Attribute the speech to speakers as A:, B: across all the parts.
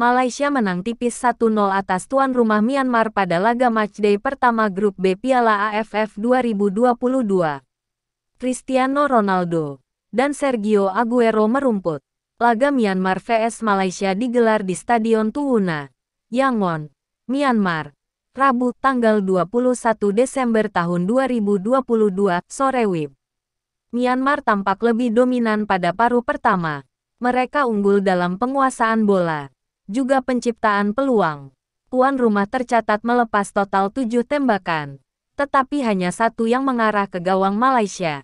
A: Malaysia menang tipis 1-0 atas tuan rumah Myanmar pada laga matchday pertama grup B Piala AFF 2022. Cristiano Ronaldo dan Sergio Aguero merumput. Laga Myanmar vs Malaysia digelar di Stadion Tuuna, Yangon, Myanmar, Rabu tanggal 21 Desember tahun 2022 sore WIB. Myanmar tampak lebih dominan pada paruh pertama. Mereka unggul dalam penguasaan bola juga penciptaan peluang. Tuan rumah tercatat melepas total tujuh tembakan, tetapi hanya satu yang mengarah ke gawang Malaysia.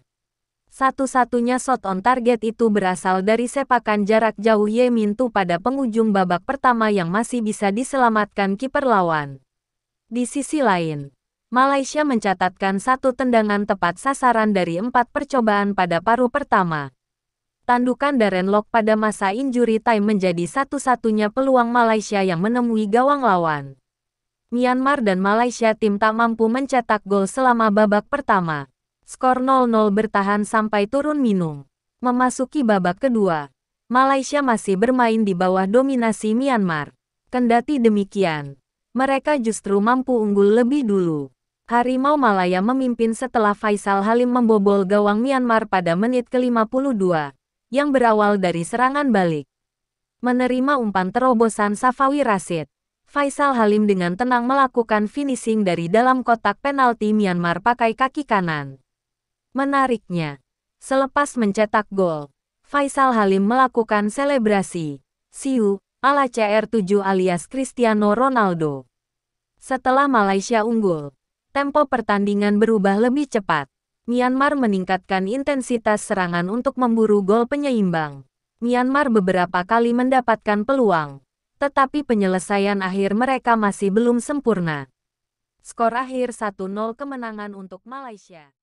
A: Satu-satunya shot on target itu berasal dari sepakan jarak jauh Ye Mintu pada penghujung babak pertama yang masih bisa diselamatkan kiper lawan. Di sisi lain, Malaysia mencatatkan satu tendangan tepat sasaran dari empat percobaan pada paruh pertama tandukan Lock pada masa injury time menjadi satu-satunya peluang Malaysia yang menemui gawang lawan. Myanmar dan Malaysia tim tak mampu mencetak gol selama babak pertama. Skor 0-0 bertahan sampai turun minum. Memasuki babak kedua, Malaysia masih bermain di bawah dominasi Myanmar. Kendati demikian, mereka justru mampu unggul lebih dulu. Harimau Malaya memimpin setelah Faisal Halim membobol gawang Myanmar pada menit ke-52 yang berawal dari serangan balik. Menerima umpan terobosan Safawi Rasid, Faisal Halim dengan tenang melakukan finishing dari dalam kotak penalti Myanmar pakai kaki kanan. Menariknya, selepas mencetak gol, Faisal Halim melakukan selebrasi, siu, ala CR7 alias Cristiano Ronaldo. Setelah Malaysia unggul, tempo pertandingan berubah lebih cepat. Myanmar meningkatkan intensitas serangan untuk memburu gol penyeimbang. Myanmar beberapa kali mendapatkan peluang, tetapi penyelesaian akhir mereka masih belum sempurna. Skor akhir 1-0 kemenangan untuk Malaysia.